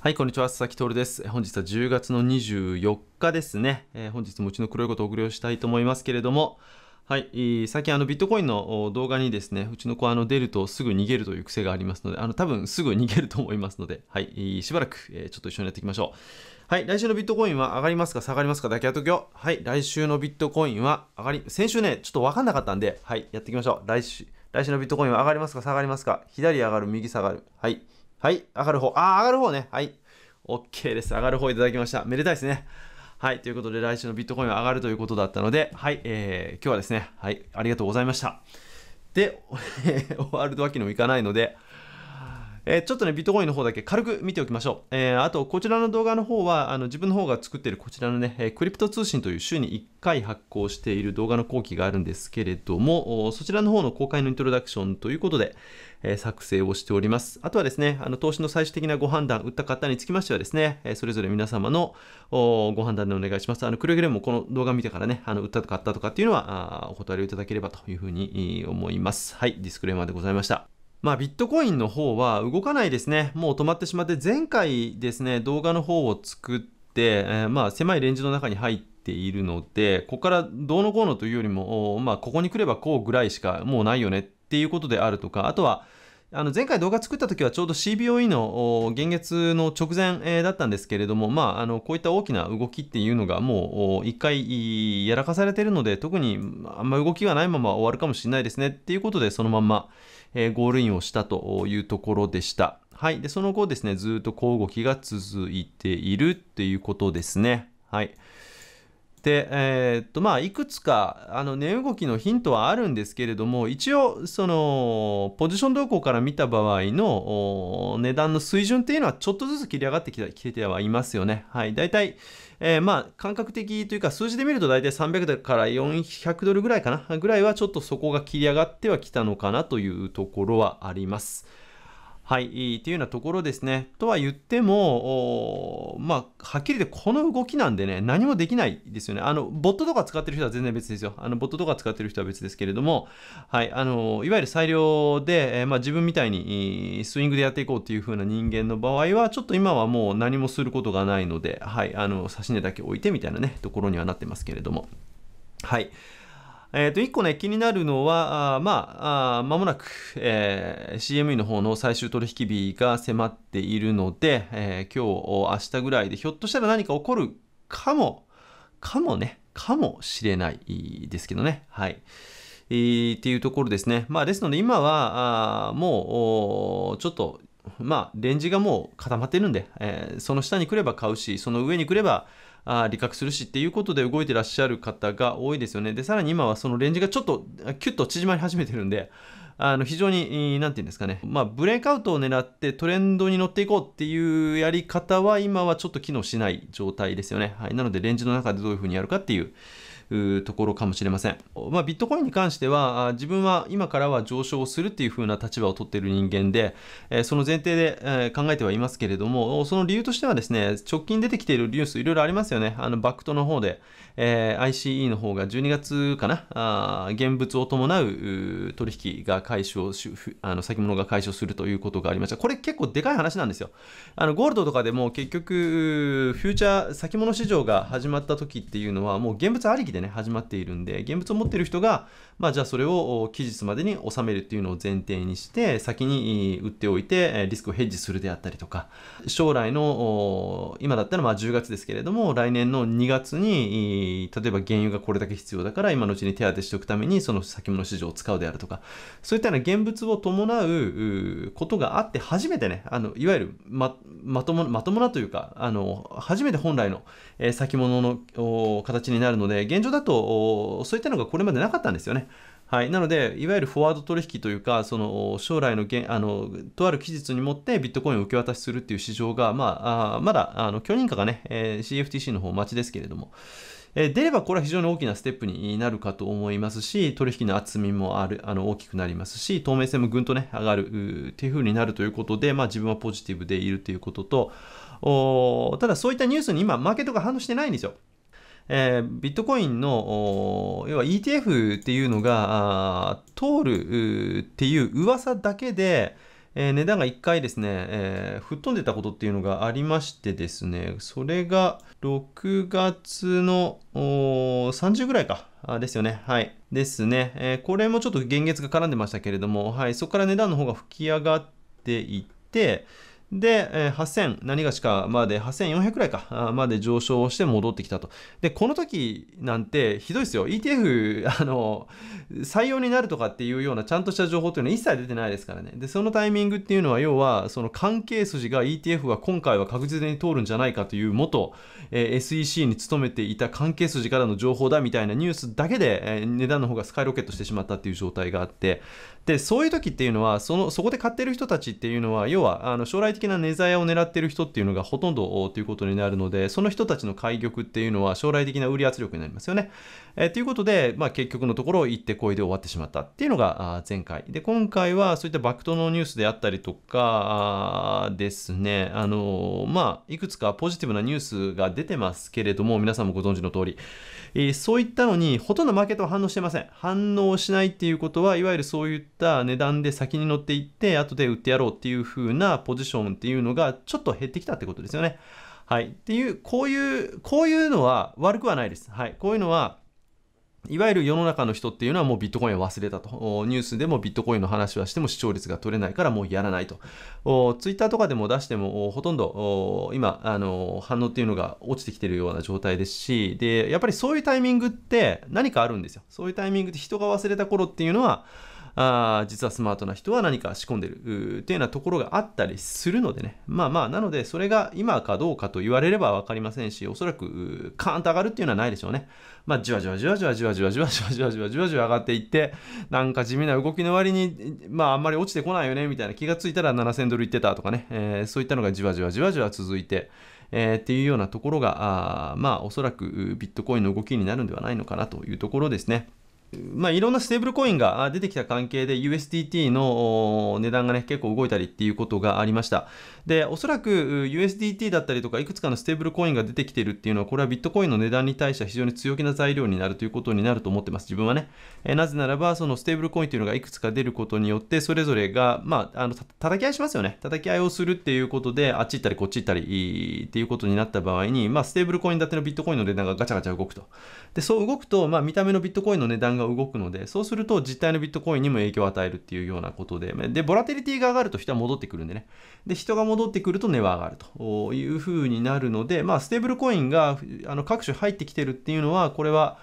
はい、こんにちは。佐々木徹です。本日は10月の24日ですね。えー、本日もうちの黒いことをお送りをしたいと思いますけれども、はい、最近あのビットコインの動画にですね、うちの子あの出るとすぐ逃げるという癖がありますので、あの多分すぐ逃げると思いますので、はい、しばらく、えちょっと一緒にやっていきましょう。はい、来週のビットコインは上がりますか下がりますかだけやっときよ。はい、来週のビットコインは上がり、先週ね、ちょっとわかんなかったんで、はい、やっていきましょう。来週、来週のビットコインは上がりますか下がりますか左上がる、右下がる。はい。はい、上がる方。あ、上がる方ね。はい。OK です。上がる方いただきました。めでたいですね。はい。ということで、来週のビットコインは上がるということだったので、はい。えー、今日はですね、はい。ありがとうございました。で、終わるわけにもいかないので、えー、ちょっとね、ビットコインの方だけ軽く見ておきましょう。えー、あと、こちらの動画の方は、あの自分の方が作ってるこちらのね、えクリプト通信という週に1回発行している動画の後期があるんですけれども、そちらの方の公開のイントロダクションということで、え作成をしております。あとはですね、あの投資の最終的なご判断、売った方につきましてはですね、えそれぞれ皆様のご判断でお願いします。あの、くれぐれもこの動画見てからね、あの売ったとか買ったとかっていうのは、お断りをいただければというふうに思います。はい、ディスクレーマーでございました。まあ、ビットコインの方は動かないですね。もう止まってしまって、前回ですね、動画の方を作って、えー、まあ、狭いレンジの中に入っているので、ここからどうのこうのというよりも、まあ、ここに来ればこうぐらいしかもうないよねっていうことであるとか、あとは、あの前回動画作った時はちょうど CBOE の現月の直前だったんですけれども、まあ、あのこういった大きな動きっていうのがもう一回やらかされてるので特にあんま動きがないまま終わるかもしれないですねっていうことでそのままゴールインをしたというところでした。はい。で、その後ですね、ずっと小動きが続いているっていうことですね。はい。で、えー、っとまあ、いくつかあの値動きのヒントはあるんですけれども一応そのポジション動向から見た場合の値段の水準っていうのはちょっとずつ切り上がってきてきてはいますよね。はい、大体えー、まあ感覚的というか数字で見ると大体300から400ドルぐらいかなぐらいはちょっとそこが切り上がってはきたのかなというところはあります。はい、っていうようなところですね。とは言っても、まあ、はっきり言ってこの動きなんでね、何もできないですよね。あの、ボットとか使ってる人は全然別ですよ。あの、ボットとか使ってる人は別ですけれども、はい、あの、いわゆる裁量で、えまあ、自分みたいにスイングでやっていこうっていう風な人間の場合は、ちょっと今はもう何もすることがないので、はい、あの、差し値だけ置いてみたいなね、ところにはなってますけれども。はい。えー、と、一個ね、気になるのは、あまあ、あ間もなく、えー、CME の方の最終取引日が迫っているので、えー、今日、明日ぐらいで、ひょっとしたら何か起こるかも、かもね、かもしれないですけどね。はい。えー、っていうところですね。まあ、ですので今は、あもう、ちょっと、まあ、レンジがもう固まってるんで、えー、その下に来れば買うし、その上に来れば、あ理覚するしっていうことで動いてらっしゃる方が多いですよね。で、さらに今はそのレンジがちょっとキュッと縮まり始めてるんで、あの非常に、何て言うんですかね、まあ、ブレイクアウトを狙ってトレンドに乗っていこうっていうやり方は今はちょっと機能しない状態ですよね。はい、なので、レンジの中でどういうふうにやるかっていううところかもしれません。まあ、ビットコインに関しては、自分は今からは上昇するっていう風な立場を取っている人間で、その前提で考えてはいますけれども、その理由としてはですね、直近出てきているニュースいろいろありますよね。あの、バクトの方で、え ICE の方が12月かな、あ現物を伴う取引が解消し、あの先物が解消するということがありました。これ結構でかい話なんですよ。あの、ゴールドとかでも結局、フューチャー先物市場が始まった時っていうのは、もう現物ありきでてね、始まっているんで、現物を持っている人が、まあ、じゃあそれを期日までに収めるっていうのを前提にして、先に売っておいて、リスクをヘッジするであったりとか、将来の、今だったらまあ10月ですけれども、来年の2月に、例えば原油がこれだけ必要だから、今のうちに手当てしておくために、その先物市場を使うであるとか、そういったような現物を伴うことがあって、初めてね、あの、いわゆるま、まとも、まともなというか、あの、初めて本来の先物の形になるので、現状だと、そういったのがこれまでなかったんですよね。はい、なので、いわゆるフォワード取引というか、その将来のげあのとある期日にもってビットコインを受け渡しするっていう市場が、まあ、あまだあの許認可がね、えー、CFTC の方待ちですけれども、えー、出ればこれは非常に大きなステップになるかと思いますし、取引の厚みもあるあの大きくなりますし、透明性もぐんとね、上がるという風になるということで、まあ、自分はポジティブでいるということと、おただそういったニュースに今、マーケットが反応してないんですよ。えー、ビットコインの要は ETF っていうのが通るっていう噂だけで、えー、値段が1回ですね、えー、吹っ飛んでたことっていうのがありましてですね、それが6月の30ぐらいか、ですよね。はい。ですね、えー、これもちょっと現月が絡んでましたけれども、はい、そこから値段の方が吹き上がっていって、で、え8000、何がしかまで、8400くらいか、まで上昇して戻ってきたと。で、この時なんてひどいですよ。ETF、あの、採用になるとかっていうようなちゃんとした情報というのは一切出てないですからね。で、そのタイミングっていうのは、要は、その関係筋が ETF は今回は確実に通るんじゃないかという元、えー、SEC に勤めていた関係筋からの情報だみたいなニュースだけで、えー、値段の方がスカイロケットしてしまったっていう状態があって、で、そういう時っていうのは、その、そこで買ってる人たちっていうのは、要は、あの、将来的な根鞘を狙ってる人っていうのがほとんどということになるので、その人たちの開玉っていうのは将来的な売り圧力になりますよね。えー、ということで、まあ、結局のところ行ってこいで終わってしまったっていうのが前回。で、今回はそういったバクトのニュースであったりとかですね、あのー、まあ、いくつかポジティブなニュースが出てますけれども、皆さんもご存知の通り、えー、そういったのにほとんどマーケットは反応してません。反応しないっていうことは、いわゆるそういった値段で先に乗っていって、後で売ってやろうっていう風なポジションっていうのがちょっと減ってきたってことですよね。はい。っていう、こういう、こういうのは悪くはないです。はい。こういうのは、いわゆる世の中の人っていうのはもうビットコインを忘れたと。ニュースでもビットコインの話はしても視聴率が取れないからもうやらないと。ツイッターとかでも出してもほとんど今、あの反応っていうのが落ちてきてるような状態ですし、で、やっぱりそういうタイミングって何かあるんですよ。そういうタイミングで人が忘れた頃っていうのは、あ実はスマートな人は何か仕込んでるっていうようなところがあったりするのでね、まあまあ、なのでそれが今かどうかと言われれば分かりませんし、おそらくカーンと上がるっていうのはないでしょうね。まあ、じわじわじわじわじわじわじわじわじわじわじわじわ上がっていって、なんか地味な動きの割に、まああんまり落ちてこないよねみたいな気がついたら7000ドルいってたとかね、えー、そういったのがじわじわじわじわ続いて、えー、っていうようなところが、あまあおそらくビットコインの動きになるんではないのかなというところですね。まあ、いろんなステーブルコインが出てきた関係で USDT の値段がね結構動いたりっていうことがありましたでおそらく USDT だったりとかいくつかのステーブルコインが出てきてるっていうのはこれはビットコインの値段に対しては非常に強気な材料になるということになると思ってます自分はねえなぜならばそのステーブルコインというのがいくつか出ることによってそれぞれがまああの叩き合いしますよね叩き合いをするっていうことであっち行ったりこっち行ったりっていうことになった場合にまあステーブルコインってのビットコインの値段がガチャガチャ動くとでそう動くとまあ見た目のビットコインの値段が動くので、そうすると実体のビットコインにも影響を与えるっていうようなことで、で、ボラテリティが上がると人は戻ってくるんでね。で、人が戻ってくると値は上がるというふうになるので、まあ、ステーブルコインがあの各種入ってきてるっていうのは、これは、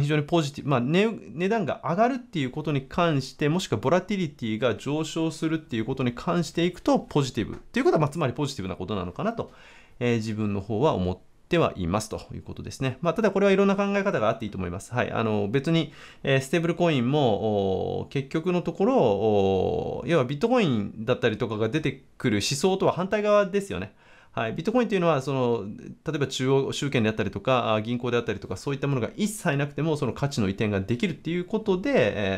非常にポジティブ、まあ値、値段が上がるっていうことに関して、もしくはボラティリティが上昇するっていうことに関していくとポジティブ。ということは、まあ、つまりポジティブなことなのかなと、えー、自分の方は思っててはいますということですね。まあ、ただこれはいろんな考え方があっていいと思います。はい。あの、別に、えー、ステーブルコインも、結局のところ、要はビットコインだったりとかが出てくる思想とは反対側ですよね。はい、ビットコインというのはその、例えば中央集権であったりとか、銀行であったりとか、そういったものが一切なくても、その価値の移転ができるっていうことで、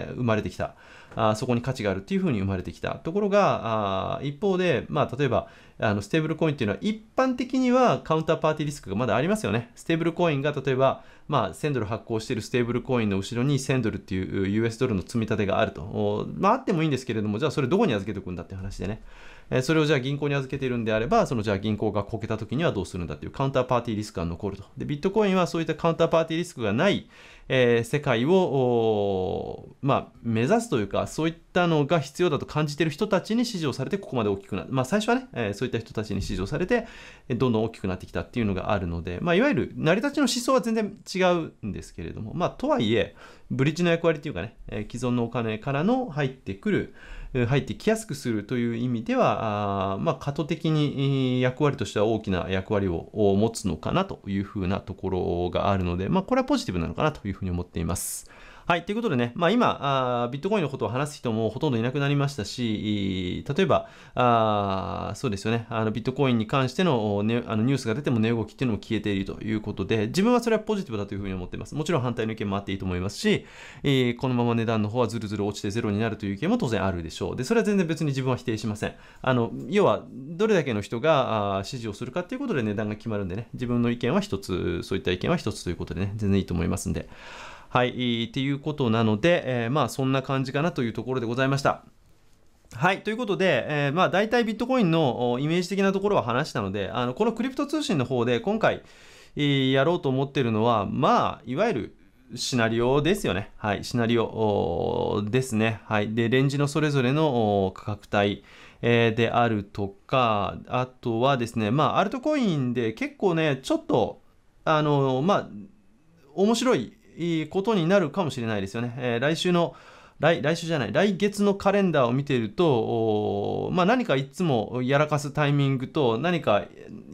えー、生まれてきたあ、そこに価値があるっていうふうに生まれてきた。ところが、あ一方で、まあ、例えば、あのステーブルコインっていうのは、一般的にはカウンターパーティーリスクがまだありますよね。ステーブルコインが例えば、まあ、1000ドル発行しているステーブルコインの後ろに1000ドルっていう US ドルの積み立てがあると。まあ、あってもいいんですけれども、じゃあそれどこに預けておくんだって話でね。えそれをじゃあ銀行に預けているんであれば、そのじゃあ銀行がこけた時にはどうするんだっていうカウンターパーティーリスクが残ると。で、ビットコインはそういったカウンターパーティーリスクがない、えー、世界を、まあ、目指すというか、そういったのが必要だと感じている人たちに支持をされて、ここまで大きくなる。まあ、最初はね、えー、そういった人たちに支持をされて、どんどん大きくなってきたっていうのがあるので、まあ、いわゆる成り立ちの思想は全然違うんですけれども、まあ、とはいえ、ブリッジの役割というかね、えー、既存のお金からの入ってくる、入ってきやすくするという意味では、あまあ、過渡的に役割としては大きな役割を持つのかなというふうなところがあるので、まあ、これはポジティブなのかなというふうに思っています。はい、ということでね、まあ、今あ、ビットコインのことを話す人もほとんどいなくなりましたし、例えば、あそうですよね、あのビットコインに関しての,、ね、あのニュースが出ても値動きっていうのも消えているということで、自分はそれはポジティブだというふうに思っています。もちろん反対の意見もあっていいと思いますし、えこのまま値段の方はずるずる落ちてゼロになるという意見も当然あるでしょう。で、それは全然別に自分は否定しません。あの要は、どれだけの人が支持をするかということで値段が決まるんでね、自分の意見は一つ、そういった意見は一つということでね、全然いいと思いますんで。はい、っていうことなので、えー、まあそんな感じかなというところでございました。はい。ということで、えー、まあ大体ビットコインのイメージ的なところは話したので、あの、このクリプト通信の方で今回、えー、やろうと思ってるのは、まあ、いわゆるシナリオですよね。はい。シナリオですね。はい。で、レンジのそれぞれの価格帯、えー、であるとか、あとはですね、まあ、アルトコインで結構ね、ちょっと、あの、まあ、面白いいことになるかもしれないですよね。えー、来週の来来週じゃない、来月のカレンダーを見ていると、まあ、何かいつもやらかすタイミングと、何か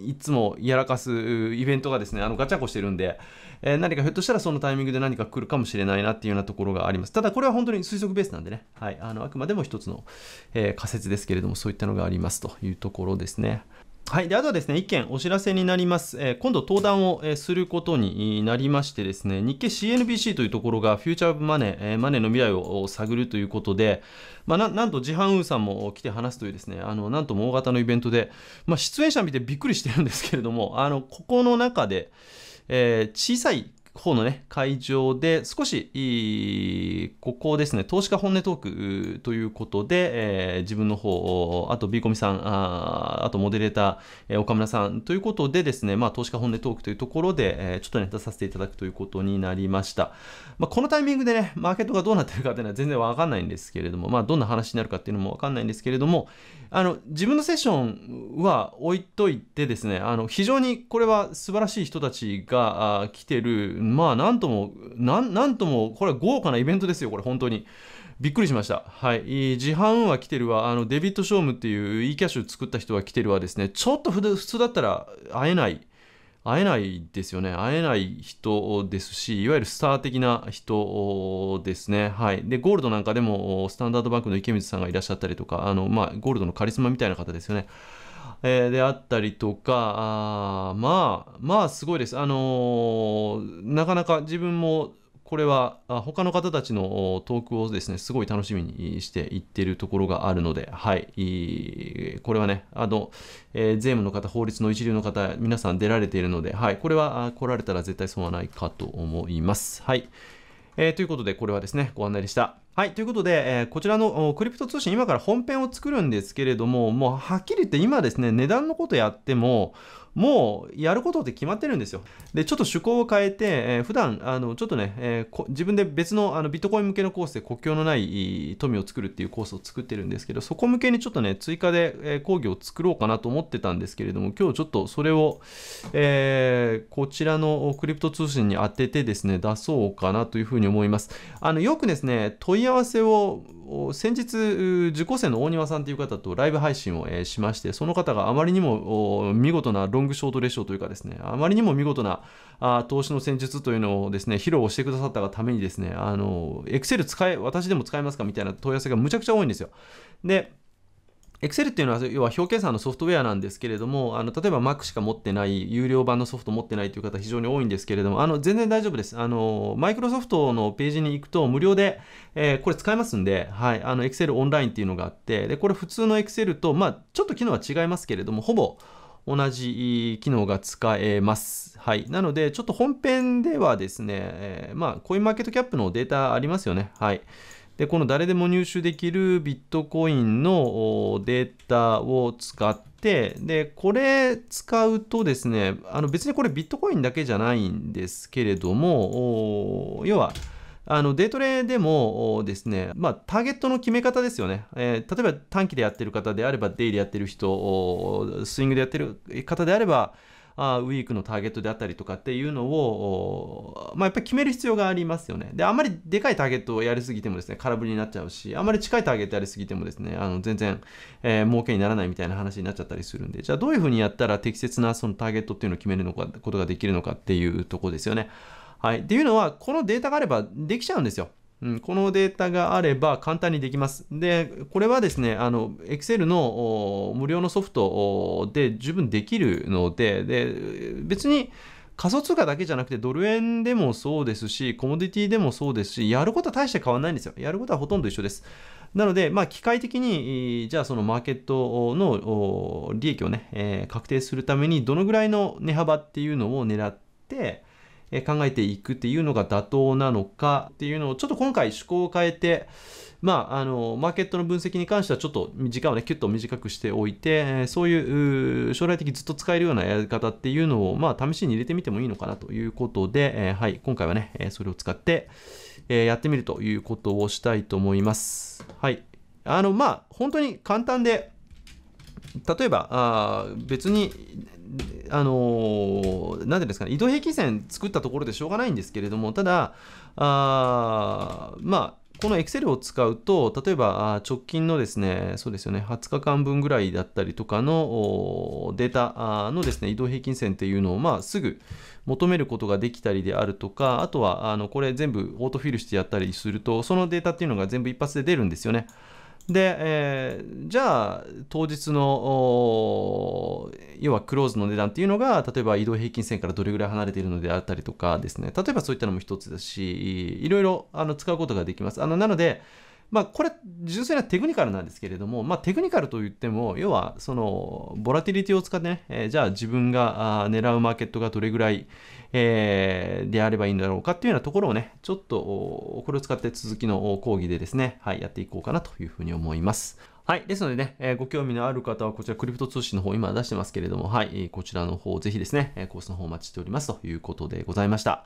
いつもやらかすイベントがですね、あのガチャコしてるんで、えー、何かひょっとしたらそのタイミングで何か来るかもしれないなっていうようなところがあります。ただこれは本当に推測ベースなんでね、はい、あのあくまでも一つの、えー、仮説ですけれども、そういったのがありますというところですね。はい。で、あとはですね、一件お知らせになります。えー、今度登壇を、えー、することになりましてですね、日経 CNBC というところがフューチャーブマネー、えー、マネーの未来を探るということで、まあ、ななんとジハンウーさんも来て話すというですね、あの、なんとも大型のイベントで、まあ、出演者見てびっくりしてるんですけれども、あの、ここの中で、え小さい方のね、会場で少し、ここですね、投資家本音トークということで、えー、自分の方、あと B コミさん、ああとモデレーター、えー、岡村さんということでですね、まあ、投資家本音トークというところで、えー、ちょっとね、出させていただくということになりました。まあ、このタイミングでね、マーケットがどうなってるかっていうのは全然わかんないんですけれども、まあ、どんな話になるかっていうのもわかんないんですけれども、あの、自分のセッションは置いといてですね、あの、非常にこれは素晴らしい人たちが来てるまあなんともなんともこれは豪華なイベントですよこれ本当に。びっくりしました。はい。自販は来てるわ。あの、デビッド・ショームっていう E キャッシュ作った人が来てるわですね。ちょっと普通だったら会えない。会えないですよね。会えない人ですし、いわゆるスター的な人ですね。はい。で、ゴールドなんかでも、スタンダードバンクの池水さんがいらっしゃったりとか、あの、まあ、ゴールドのカリスマみたいな方ですよね。えー、であったりとかあまあまあすごいです、あのー、なかなか自分もこれは他の方たちのトークをですね、すごい楽しみにしていってるところがあるので、はい、これはね、あの、えー、税務の方、法律の一流の方、皆さん出られているので、はい、これは来られたら絶対損はないかと思います。はい。えー、ということで、これはですね、ご案内でした。はい。ということで、えー、こちらのクリプト通信、今から本編を作るんですけれども、もうはっきり言って今ですね、値段のことやっても、もうやることって決まってるんですよ。で、ちょっと趣向を変えて、えー、普段あのちょっとね、えー、自分で別のあのビットコイン向けのコースで国境のない富を作るっていうコースを作ってるんですけど、そこ向けにちょっとね、追加で、えー、講義を作ろうかなと思ってたんですけれども、今日ちょっとそれを、えー、こちらのクリプト通信に当ててですね、出そうかなというふうに思います。あのよくですね、問い合わせを先日、受講生の大庭さんという方とライブ配信を、えしまして、その方があまりにも見事な論ングショートレションというかですね、あまりにも見事なあ投資の戦術というのをですね、披露してくださったがためにですね、あの、Excel 使え、私でも使えますかみたいな問い合わせがむちゃくちゃ多いんですよ。で、エクセルっていうのは、要は表計算のソフトウェアなんですけれども、あの例えば Mac しか持ってない、有料版のソフト持ってないという方非常に多いんですけれども、あの全然大丈夫です。あの、Microsoft のページに行くと無料で、えー、これ使えますんで、はい、あの Excel オンラインっていうのがあって、で、これ普通の Excel と、まあ、ちょっと機能は違いますけれども、ほぼ、同じ機能が使えます。はい。なので、ちょっと本編ではですね、えー、まあ、コインマーケットキャップのデータありますよね。はい。で、この誰でも入手できるビットコインのデータを使って、で、これ使うとですね、あの別にこれビットコインだけじゃないんですけれども、要は、あのデートレでもですね、まあ、ターゲットの決め方ですよね、えー、例えば短期でやってる方であれば、デイでやってる人、スイングでやってる方であれば、あウィークのターゲットであったりとかっていうのを、まあ、やっぱり決める必要がありますよね。で、あんまりでかいターゲットをやりすぎてもですね、空振りになっちゃうし、あんまり近いターゲットやりすぎてもですね、あの全然、えー、儲けにならないみたいな話になっちゃったりするんで、じゃあどういうふうにやったら適切なそのターゲットっていうのを決めるのか、ことができるのかっていうとこですよね。はい。っていうのは、このデータがあればできちゃうんですよ。うん、このデータがあれば簡単にできます。で、これはですね、あの、Excel の無料のソフトで十分できるので、で、別に仮想通貨だけじゃなくて、ドル円でもそうですし、コモディティでもそうですし、やることは大して変わらないんですよ。やることはほとんど一緒です。なので、まあ、機械的に、じゃあそのマーケットの利益をね、えー、確定するために、どのぐらいの値幅っていうのを狙って、考えていくっていうのが妥当なのかっていうのをちょっと今回趣向を変えてまあ、あのマーケットの分析に関してはちょっと時間をねキュッと短くしておいてそういう将来的にずっと使えるようなやり方っていうのを、まあ、試しに入れてみてもいいのかなということで、えー、はい、今回はねそれを使って、えー、やってみるということをしたいと思います。はい、あのまあ本当に簡単で例えばあ別にあのなんてですかね、移動平均線作ったところでしょうがないんですけれども、ただ、あまあ、この Excel を使うと、例えば直近のですね、そうですよね、20日間分ぐらいだったりとかのデータのですね、移動平均線っていうのを、まあ、すぐ求めることができたりであるとか、あとは、あの、これ全部オートフィルしてやったりすると、そのデータっていうのが全部一発で出るんですよね。で、えー、じゃあ当日の要はクローズの値段っていうのが例えば移動平均線からどれぐらい離れているのであったりとかですね例えばそういったのも一つだしいろいろあの使うことができますあのなのでまあ、これ、純粋なテクニカルなんですけれども、まあ、テクニカルといっても、要は、その、ボラティリティを使ってね、えー、じゃあ自分が狙うマーケットがどれぐらい、えー、であればいいんだろうかっていうようなところをね、ちょっと、これを使って続きの講義でですね、はい、やっていこうかなというふうに思います。はい。ですのでね、えー、ご興味のある方はこちらクリプト通信の方今出してますけれども、はい、こちらの方ぜひですね、コースの方お待ちしておりますということでございました。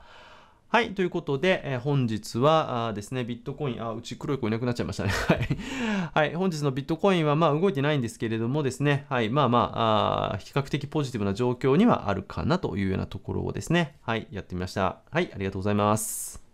はい。ということで、えー、本日はあですね、ビットコイン、あ、うち黒い子いなくなっちゃいましたね。はい。本日のビットコインは、まあ、動いてないんですけれどもですね、はい。まあまあ、あ比較的ポジティブな状況にはあるかなというようなところをですね、はい。やってみました。はい。ありがとうございます。